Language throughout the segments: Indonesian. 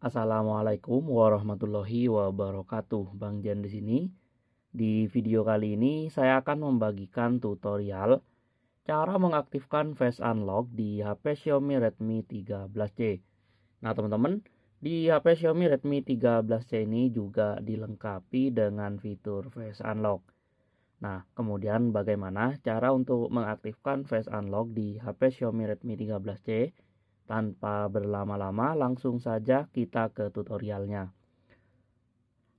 Assalamualaikum warahmatullahi wabarakatuh. Bang Jan di sini. Di video kali ini saya akan membagikan tutorial cara mengaktifkan Face Unlock di HP Xiaomi Redmi 13C. Nah, teman-teman, di HP Xiaomi Redmi 13C ini juga dilengkapi dengan fitur Face Unlock. Nah, kemudian bagaimana cara untuk mengaktifkan Face Unlock di HP Xiaomi Redmi 13C? Tanpa berlama-lama, langsung saja kita ke tutorialnya.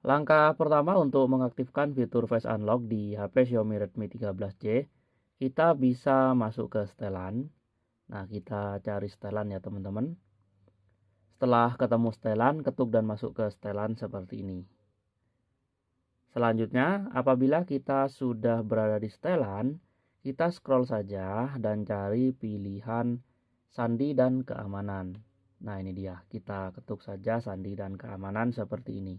Langkah pertama untuk mengaktifkan fitur Face Unlock di HP Xiaomi Redmi 13C, kita bisa masuk ke setelan. Nah, kita cari setelan ya teman-teman. Setelah ketemu setelan, ketuk dan masuk ke setelan seperti ini. Selanjutnya, apabila kita sudah berada di setelan, kita scroll saja dan cari pilihan sandi dan keamanan. Nah, ini dia. Kita ketuk saja sandi dan keamanan seperti ini.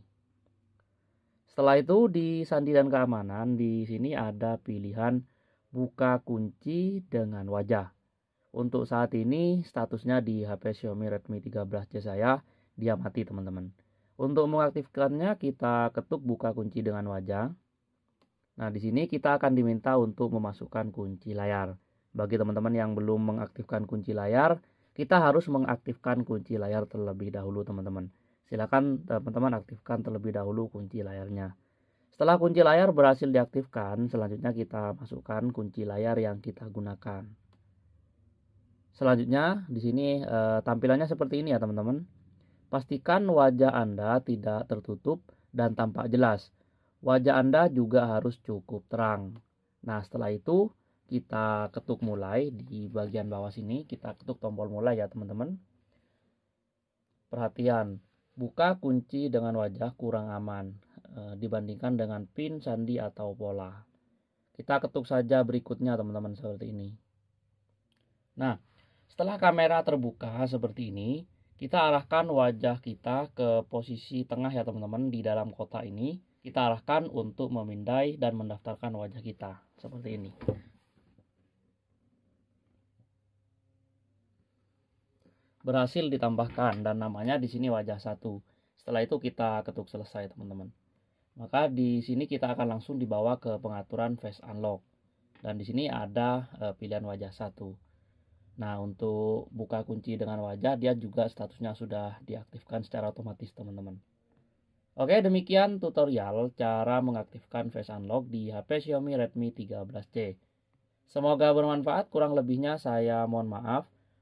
Setelah itu di sandi dan keamanan di sini ada pilihan buka kunci dengan wajah. Untuk saat ini statusnya di HP Xiaomi Redmi 13C saya dia mati teman-teman. Untuk mengaktifkannya kita ketuk buka kunci dengan wajah. Nah, di sini kita akan diminta untuk memasukkan kunci layar. Bagi teman-teman yang belum mengaktifkan kunci layar, kita harus mengaktifkan kunci layar terlebih dahulu teman-teman. Silakan teman-teman aktifkan terlebih dahulu kunci layarnya. Setelah kunci layar berhasil diaktifkan, selanjutnya kita masukkan kunci layar yang kita gunakan. Selanjutnya, di sini e, tampilannya seperti ini ya teman-teman. Pastikan wajah Anda tidak tertutup dan tampak jelas. Wajah Anda juga harus cukup terang. Nah, setelah itu kita ketuk mulai di bagian bawah sini kita ketuk tombol mulai ya teman-teman perhatian buka kunci dengan wajah kurang aman e, dibandingkan dengan pin sandi atau pola kita ketuk saja berikutnya teman-teman seperti ini nah setelah kamera terbuka seperti ini kita arahkan wajah kita ke posisi tengah ya teman-teman di dalam kotak ini kita arahkan untuk memindai dan mendaftarkan wajah kita seperti ini berhasil ditambahkan dan namanya di sini wajah satu. Setelah itu kita ketuk selesai teman-teman. Maka di sini kita akan langsung dibawa ke pengaturan face unlock. Dan di sini ada e, pilihan wajah satu. Nah, untuk buka kunci dengan wajah dia juga statusnya sudah diaktifkan secara otomatis, teman-teman. Oke, demikian tutorial cara mengaktifkan Face Unlock di HP Xiaomi Redmi 13C. Semoga bermanfaat, kurang lebihnya saya mohon maaf.